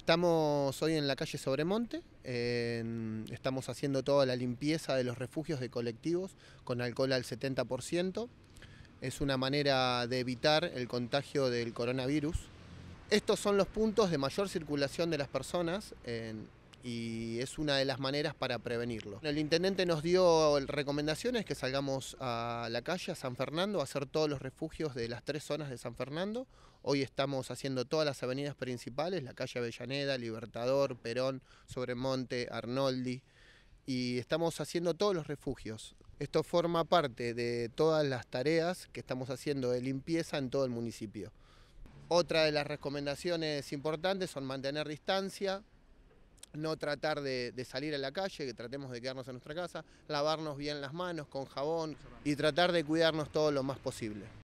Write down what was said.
Estamos hoy en la calle Sobremonte, estamos haciendo toda la limpieza de los refugios de colectivos con alcohol al 70%. Es una manera de evitar el contagio del coronavirus. Estos son los puntos de mayor circulación de las personas. En, y es una de las maneras para prevenirlo. El intendente nos dio recomendaciones que salgamos a la calle, a San Fernando, a hacer todos los refugios de las tres zonas de San Fernando. Hoy estamos haciendo todas las avenidas principales, la calle Avellaneda, Libertador, Perón, Sobremonte, Arnoldi, y estamos haciendo todos los refugios. Esto forma parte de todas las tareas que estamos haciendo de limpieza en todo el municipio. Otra de las recomendaciones importantes son mantener distancia, no tratar de, salir a la calle, que tratemos de quedarnos en nuestra casa, lavarnos bien las manos con jabón y tratar de cuidarnos todo lo más posible.